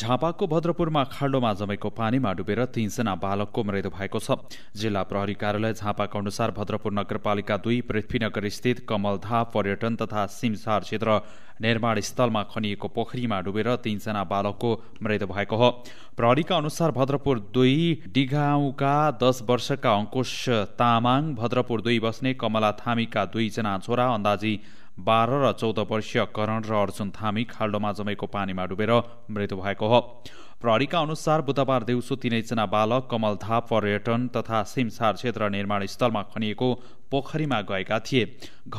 झापाको भद्रपुरमा खाल्डोमा जमेको पानीमा डुबेर तीनजना बालकको मृत्यु भएको छ जिल्ला प्रहरी कार्यालय झापाको अनुसार भद्रपुर नगरपालिका दुई पृथ्वीनगर स्थित कमलधा पर्यटन तथा सिमसार क्षेत्र निर्माण स्थलमा खनिएको पोखरीमा डुबेर तीनजना बालकको मृत्यु भएको हो प्रहरीका अनुसार भद्रपुर दुई डिघाउका दस वर्षका अङ्कुश तामाङ भद्रपुर दुई बस्ने कमला थामीका दुईजना छोरा अन्दाजी बाह्र र चौध वर्षीय करण र अर्जुन थामी खाल्डोमा जमेको पानीमा डुबेर मृत्यु भएको हो प्रहरीका अनुसार बुधबार दिउँसो तिनैजना बालक कमल धाप पर्यटन तथा सिमसार क्षेत्र निर्माण स्थलमा खनिएको पोखरीमा गएका थिए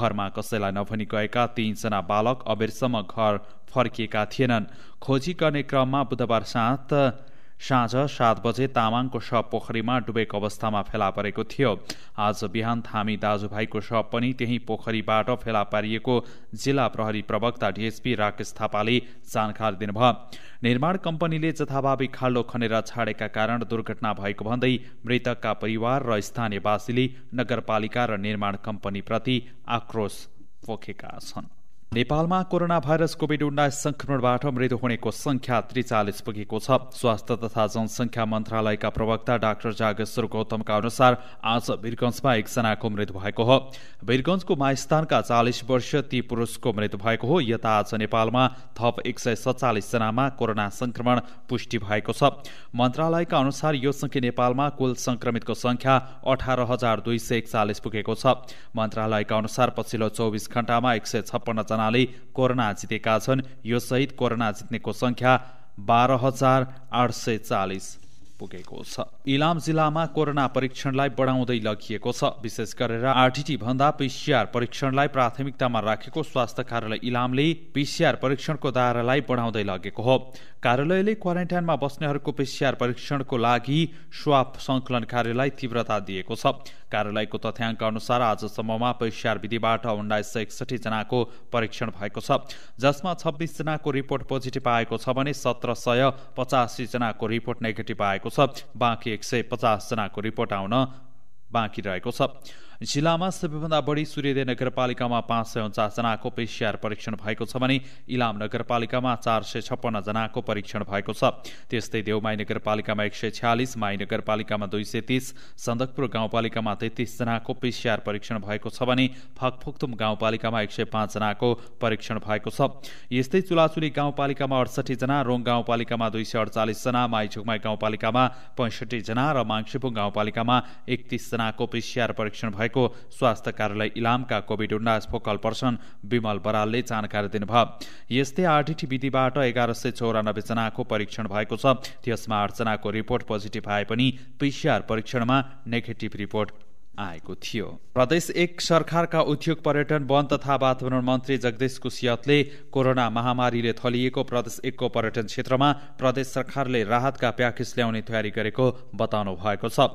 घरमा कसैलाई नभनी गएका तीनजना बालक अबेरसम्म घर फर्किएका थिएनन् खोजी गर्ने क्रममा बुधबार साँझ साँझ सात बजे तामाङको सप पोखरीमा डुबेको अवस्थामा फेला परेको थियो आज बिहान थामी दाजुभाइको सप पनि त्यही पोखरीबाट फेला पारिएको जिल्ला प्रहरी प्रवक्ता डिएसपी राकेश थापाले जानकारी दिनुभयो निर्माण कम्पनीले जथाभावी खाल्डो खनेर छाडेका कारण दुर्घटना भएको भन्दै मृतकका परिवार र स्थानीयवासीले नगरपालिका र निर्माण कम्पनीप्रति आक्रोश पोखेका छन् नेपालमा कोरोना भाइरस कोविड उन्नाइस संक्रमणबाट मृत्यु हुनेको संख्या त्रिचालिस पुगेको छ स्वास्थ्य तथा जनसङ्ख्या मन्त्रालयका प्रवक्ता डाक्टर जागेश्वर गौतमका अनुसार आज वीरगंजमा एकजनाको मृत्यु भएको हो वीरगंजको मास्थानका चालिस वर्षीय ती पुरुषको मृत्यु भएको हो यता आज नेपालमा थप एक सय सत्तालिसजनामा कोरोना संक्रमण पुष्टि भएको छ मन्त्रालयका अनुसार यो संख्या नेपालमा कुल संक्रमितको संख्या अठार हजार दुई सय एकचालिस पुगेको छ मन्त्रालयका अनुसार पछिल्लो चौबिस घण्टामा एक सय छप्पन्न जनाले कोरोना जितेका छन् यो सहित कोरोना जित्नेको संख्या बाह्र हजार आठ सय चालिस पुगेको छ इलाम जिल्लामा कोरोना परीक्षणलाई बढाउँदै लगिएको छ विशेष गरेर आरटिटी भन्दा पिसिआर परीक्षणलाई प्राथमिकतामा राखेको स्वास्थ्य कार्यालय इलामले पिसिआर परीक्षणको दायरालाई बढाउँदै लगेको हो कार्यालयले क्वारेन्टाइनमा बस्नेहरूको पिसिआर परीक्षणको लागि स्वाप संकलन कार्यलाई तीव्रता दिएको छ कार्यालयको तथ्याङ्क अनुसार आजसम्ममा पैसार विधिबाट उन्नाइस सय एकसठी जनाको परीक्षण भएको छ जसमा जनाको रिपोर्ट पोजिटिभ आएको छ भने सत्र सय पचासीजनाको रिपोर्ट नेगेटिभ आएको छ बाँकी एक सय पचासजनाको रिपोर्ट आउन बाँकी रहेको छ जिल्लामा सबैभन्दा बढी सूर्यदय नगरपालिकामा पाँच सय उन्चासजनाको पेसिआर परीक्षण भएको छ भने इलाम नगरपालिकामा चार सय छप्पन्न जनाको परीक्षण भएको छ त्यस्तै देवमाई नगरपालिकामा एक सय छ्यालिस माई नगरपालिकामा दुई सय तिस सन्दकपुर गाउँपालिकामा जनाको पेसिआर परीक्षण भएको छ भने फाकफुकथुम गाउँपालिकामा एक सय पाँचजनाको परीक्षण भएको छ यस्तै चुलाचुली गाउँपालिकामा अडसठी जना रोङ गाउँपालिकामा दुई सय अडचालिसजना माइचुकमाई गाउँपालिकामा जना र माङ्सेपुङ गाउँपालिकामा जनाको पेसिआर परीक्षण भएको रहेको स्वास्थ्य कार्यालय इलामका कोभिड उन्नाइस फोकल पर्सन विमल बरालले जानकारी दिनुभयो यस्तै आरटिटी विधिबाट एघार सय चौरानब्बे जनाको परीक्षण भएको छ त्यसमा आठजनाको रिपोर्ट पोजिटिभ आए पनि पिसिआर परीक्षणमा नेगेटिभ रिपोर्ट आएको थियो प्रदेश एक सरकारका उद्योग पर्यटन वन तथा वातावरण मन्त्री जगदेश कुसियतले कोरोना महामारीले थलिएको प्रदेश एकको पर्यटन क्षेत्रमा प्रदेश सरकारले राहतका प्याकेज ल्याउने तयारी गरेको बताउनु भएको छ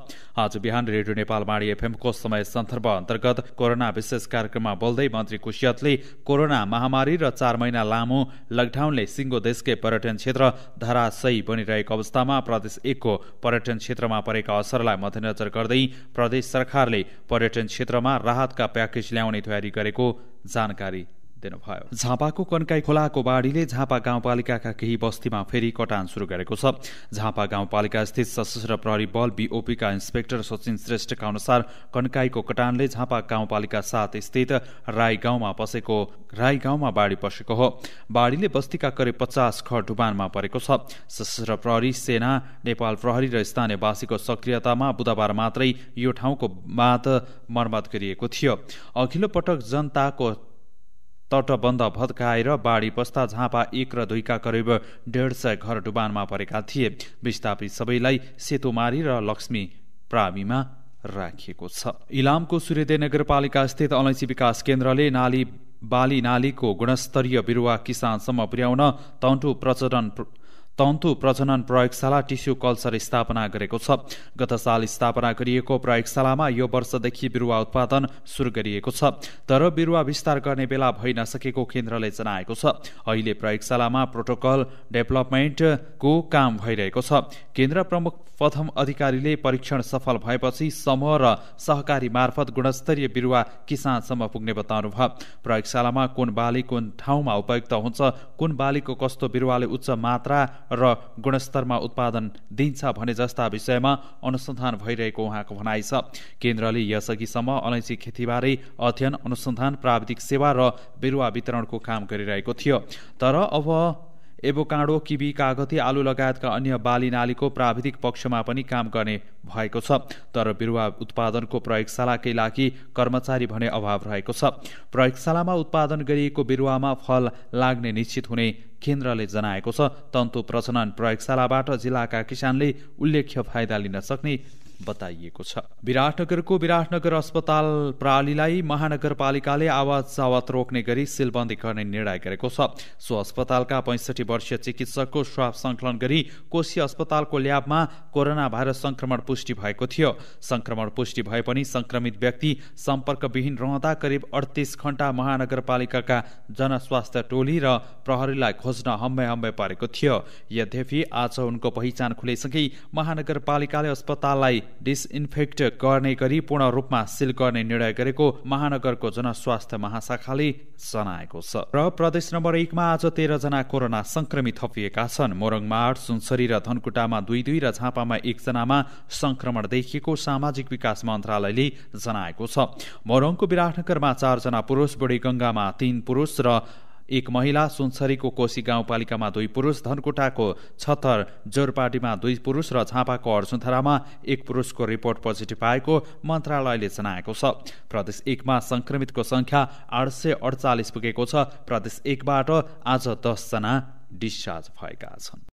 आज बिहान रेडियो नेपाल माडी एफएमको समय सन्दर्भ अन्तर्गत कोरोना विशेष कार्यक्रममा बोल्दै मन्त्री कुसियतले कोरोना महामारी र चार महिना लामो लकडाउनले सिङ्गो देशकै पर्यटन क्षेत्र धराशयी बनिरहेको अवस्थामा प्रदेश एकको पर्यटन क्षेत्रमा परेका असरलाई मध्यनजर गर्दै प्रदेश सरकार सरकारले पर्यटन क्षेत्रमा राहतका प्याकेज ल्याउने तयारी गरेको जानकारी झापाको कन्काई खोलाको बाढीले झापा गाउँपालिकाका केही बस्तीमा फेरि कटान सुरु गरेको छ झापा गाउँपालिका स्थित सशस्त्र प्रहरी बल बिओपीका इन्सपेक्टर सचिन श्रेष्ठका अनुसार कन्काईको कटानले झापा गाउँपालिका साथ स्थित राई गाउँमा पसेको राई गाउँमा बाढी पसेको हो बाढीले बस्तीका करिब पचास घर डुबानमा परेको छ सशस्त्र प्रहरी सेना नेपाल प्रहरी र स्थानीयवासीको सक्रियतामा बुधबार मात्रै यो ठाउँको बाँध मर्मत गरिएको थियो अघिल्लो पटक जनताको तटबन्ध भत्काएर बाढी पस्दा झापा एक र दुईका करिब डेढ सय घर डुबानमा परेका थिए विस्थापित सबैलाई सेतोमारी र लक्ष्मी प्राविमा राखिएको छ इलामको सूर्यदय नगरपालिका स्थित अलैँची विकास केन्द्रले नाली बाली नालीको गुणस्तरीय बिरुवा किसानसम्म पुर्याउन तन्टु प्रचलन प्र... तन्तु प्रजनन प्रयोगशाला टिस्यु कल्चर स्थापना गरेको छ गत साल स्थापना गरिएको प्रयोगशालामा यो वर्षदेखि बिरुवा उत्पादन सुरु गरिएको छ तर बिरुवा विस्तार गर्ने बेला भइ नसकेको केन्द्रले जनाएको छ अहिले प्रयोगशालामा प्रोटोकल डेभलपमेन्टको काम भइरहेको छ केन्द्र प्रमुख प्रथम अधिकारीले परीक्षण सफल भएपछि समूह र सहकारी मार्फत गुणस्तरीय बिरुवा किसानसम्म पुग्ने बताउनु भयो प्रयोगशालामा कुन बाली कुन ठाउँमा उपयुक्त हुन्छ कुन बालीको कस्तो बिरुवाले उच्च मात्रा र गुणस्तरमा उत्पादन दिन्छ भने जस्ता विषयमा अनुसन्धान भइरहेको उहाँको भनाइ छ केन्द्रले यसअघिसम्म अलैँची खेतीबारे अध्ययन अनुसन्धान प्राविधिक सेवा र बिरुवा वितरणको काम गरिरहेको थियो तर अब एभोकाँडो किबी कागती आलु लगायतका अन्य बाली नालीको प्राविधिक पक्षमा पनि काम गर्ने भएको छ तर बिरुवा उत्पादनको प्रयोगशालाकै लागि कर्मचारी भने अभाव रहेको छ प्रयोगशालामा उत्पादन गरिएको बिरुवामा फल लाग्ने निश्चित हुने केन्द्रले जनाएको छ तन्तु प्रजनन प्रयोगशालाबाट जिल्लाका किसानले उल्लेख्य फाइदा लिन सक्ने बताइएको छ विराटनगरको विराटनगर अस्पताल प्रणालीलाई महानगरपालिकाले आवाज जावत रोक्ने गरी सिलबन्दी गर्ने निर्णय गरेको छ सो अस्पतालका पैँसठी वर्षीय चिकित्सकको स्वाब संकलन गरी कोशी अस्पतालको ल्याबमा कोरोना भाइरस संक्रमण पुष्टि भएको थियो संक्रमण पुष्टि भए पनि संक्रमित व्यक्ति सम्पर्कविहीन रहँदा करिब अडतिस घण्टा महानगरपालिकाका जनस्वास्थ्य टोली र प्रहरीलाई खोज्न हम्मे हम्मे पारेको थियो यद्यपि आज उनको पहिचान खुलेसँगै महानगरपालिकाले अस्पताललाई डिसइन्फेक्ट गर्ने गरी पूर्ण रूपमा सिल गर्ने निर्णय गरेको महानगरको जनस्वास्थ्य महाशाखाले जनाएको छ र प्रदेश नम्बर एकमा आज तेह्रजना कोरोना संक्रमित थपिएका छन् मोरङमा आठ सुनसरी र धनकुटामा दुई दुई र झापामा एकजनामा संक्रमण देखिएको सामाजिक विकास मन्त्रालयले जनाएको छ मोरङको विराटनगरमा चारजना पुरुष बुढी गंगामा तीन पुरुष र एक महिला सुनसरीको कोशी गाउँपालिकामा दुई पुरुष धनकुटाको छत्तर जोरपाटीमा दुई पुरुष र झापाको अर्सुन्थरामा एक पुरुषको रिपोर्ट पोजिटिभ आएको मन्त्रालयले जनाएको छ प्रदेश एकमा संक्रमितको सङ्ख्या आठ सय अडचालिस पुगेको छ प्रदेश एकबाट आज दसजना डिस्चार्ज भएका छन्